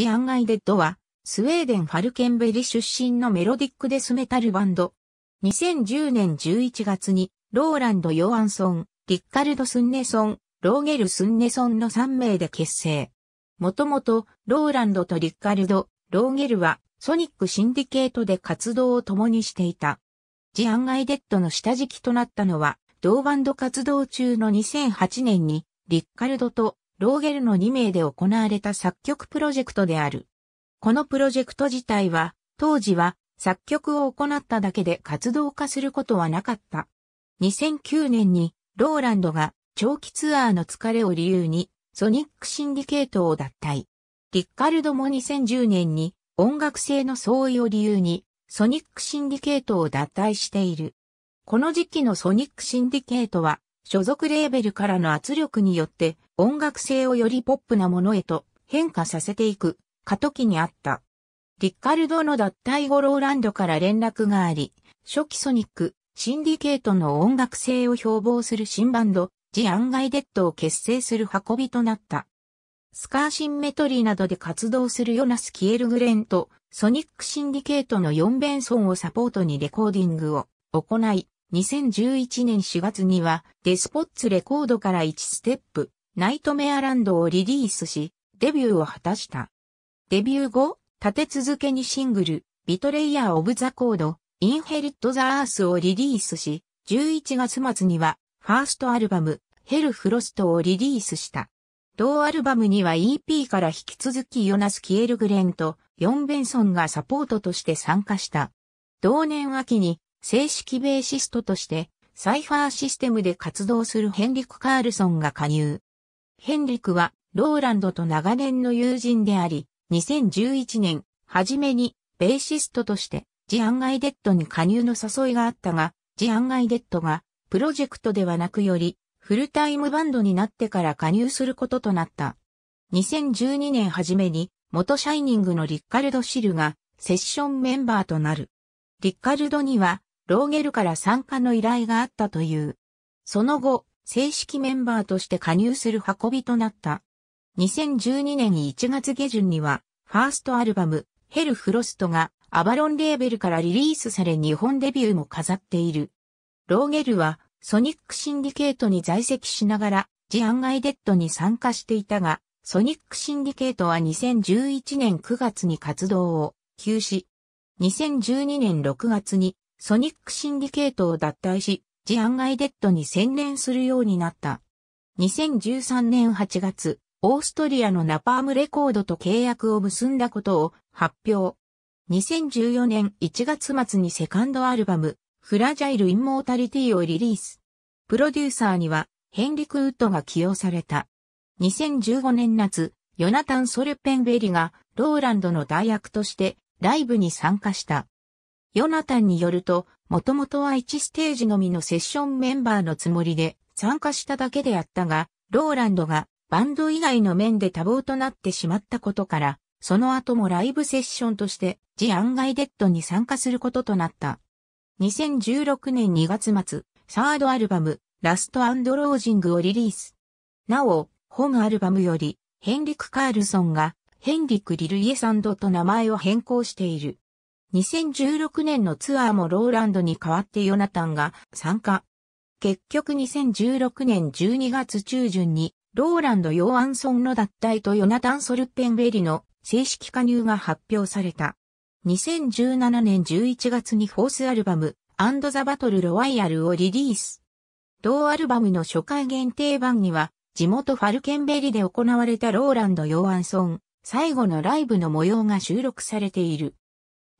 ジ・アンガイデッドは、スウェーデン・ファルケンベリ出身のメロディックデスメタルバンド。2010年11月に、ローランド・ヨアンソン、リッカルド・スンネソン、ローゲル・スンネソンの3名で結成。もともと、ローランドとリッカルド、ローゲルは、ソニック・シンディケートで活動を共にしていた。ジ・アンガイデッドの下敷きとなったのは、同バンド活動中の2008年に、リッカルドとローゲルの2名で行われた作曲プロジェクトである。このプロジェクト自体は、当時は作曲を行っただけで活動化することはなかった。2009年に、ローランドが長期ツアーの疲れを理由に、ソニックシンディケートを脱退。リッカルドも2010年に音楽性の相違を理由にソニックシンディケートを脱退している。この時期のソニックシンディケートは所属レーベルからの圧力によって音楽性をよりポップなものへと変化させていく過渡期にあった。リッカルドの脱退後ローランドから連絡があり、初期ソニック、シンディケートの音楽性を標榜する新バンド、ジ・アンガイデッドを結成する運びとなった。スカーシンメトリーなどで活動するヨナス・キエルグレンと、ソニック・シンディケートの4ベンソンをサポートにレコーディングを行い、2011年4月にはデスポッツレコードから1ステップ、ナイトメアランドをリリースし、デビューを果たした。デビュー後、立て続けにシングル、ビトレイヤー・オブ・ザ・コード、インヘルット・ザ・アースをリリースし、11月末には、ファーストアルバム、ヘル・フロストをリリースした。同アルバムには EP から引き続きヨナス・キエルグレンとヨン・ベンソンがサポートとして参加した。同年秋に正式ベーシストとしてサイファーシステムで活動するヘンリク・カールソンが加入。ヘンリクは、ローランドと長年の友人であり、2011年、初めに、ベーシストとして、ジアンガイデッドに加入の誘いがあったが、ジアンガイデッドが、プロジェクトではなくより、フルタイムバンドになってから加入することとなった。2012年初めに、元シャイニングのリッカルド・シルが、セッションメンバーとなる。リッカルドには、ローゲルから参加の依頼があったという。その後、正式メンバーとして加入する運びとなった。2012年1月下旬には、ファーストアルバム、ヘルフロストがアバロンレーベルからリリースされ日本デビューも飾っている。ローゲルはソニックシンディケートに在籍しながら、ジ・アンガイデッドに参加していたが、ソニックシンディケートは2011年9月に活動を休止。2012年6月にソニックシンディケートを脱退し、ジ・アンガイデッドに専念するようになった。2013年8月、オーストリアのナパームレコードと契約を結んだことを発表。2014年1月末にセカンドアルバム、フラジャイル・インモータリティをリリース。プロデューサーには、ヘンリク・ウッドが起用された。2015年夏、ヨナタン・ソルペンベリが、ローランドの代役として、ライブに参加した。ヨナタンによると、もともとは1ステージのみのセッションメンバーのつもりで参加しただけであったが、ローランドがバンド以外の面で多忙となってしまったことから、その後もライブセッションとして、ジ・アンガイデッドに参加することとなった。2016年2月末、サードアルバム、ラストロージングをリリース。なお、本アルバムより、ヘンリク・カールソンが、ヘンリク・リルイエサンドと名前を変更している。2016年のツアーもローランドに代わってヨナタンが参加。結局2016年12月中旬に、ローランド・ヨーアンソンの脱退とヨナタン・ソルペンベリの正式加入が発表された。2017年11月にフォースアルバム、アンド・ザ・バトル・ロワイヤルをリリース。同アルバムの初回限定版には、地元ファルケンベリで行われたローランド・ヨーアンソン、最後のライブの模様が収録されている。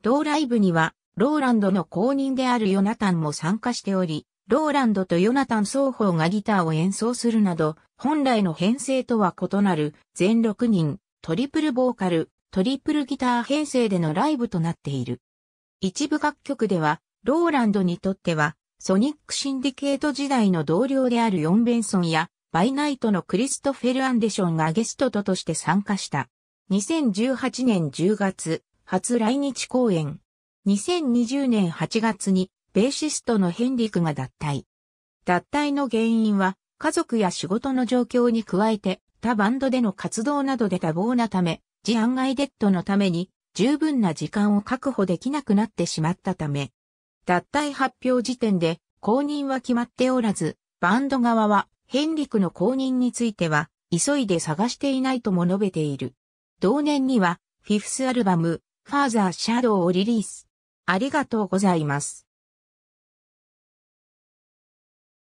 同ライブには、ローランドの公認であるヨナタンも参加しており、ローランドとヨナタン双方がギターを演奏するなど、本来の編成とは異なる全6人、トリプルボーカル、トリプルギター編成でのライブとなっている。一部楽曲では、ローランドにとっては、ソニックシンディケート時代の同僚であるヨンベンソンや、バイナイトのクリストフェル・アンデションがゲストととして参加した。2018年10月、初来日公演。2020年8月にベーシストのヘンリクが脱退。脱退の原因は家族や仕事の状況に加えて他バンドでの活動などで多忙なため、ジアンガイデッドのために十分な時間を確保できなくなってしまったため、脱退発表時点で公認は決まっておらず、バンド側はヘンリクの公認については急いで探していないとも述べている。同年にはフィフスアルバムファーザーシャドウをリリース。ありがとうございます。